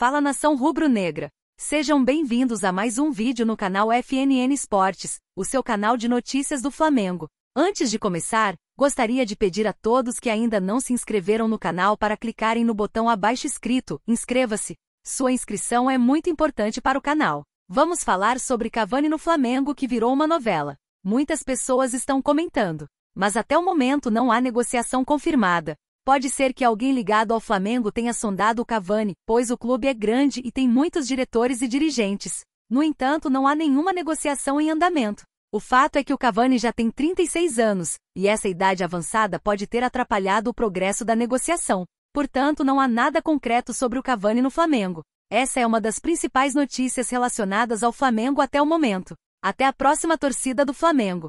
Fala Nação Rubro-Negra! Sejam bem-vindos a mais um vídeo no canal FNN Esportes, o seu canal de notícias do Flamengo. Antes de começar, gostaria de pedir a todos que ainda não se inscreveram no canal para clicarem no botão abaixo escrito Inscreva-se. Sua inscrição é muito importante para o canal. Vamos falar sobre Cavani no Flamengo que virou uma novela. Muitas pessoas estão comentando, mas até o momento não há negociação confirmada. Pode ser que alguém ligado ao Flamengo tenha sondado o Cavani, pois o clube é grande e tem muitos diretores e dirigentes. No entanto, não há nenhuma negociação em andamento. O fato é que o Cavani já tem 36 anos, e essa idade avançada pode ter atrapalhado o progresso da negociação. Portanto, não há nada concreto sobre o Cavani no Flamengo. Essa é uma das principais notícias relacionadas ao Flamengo até o momento. Até a próxima torcida do Flamengo.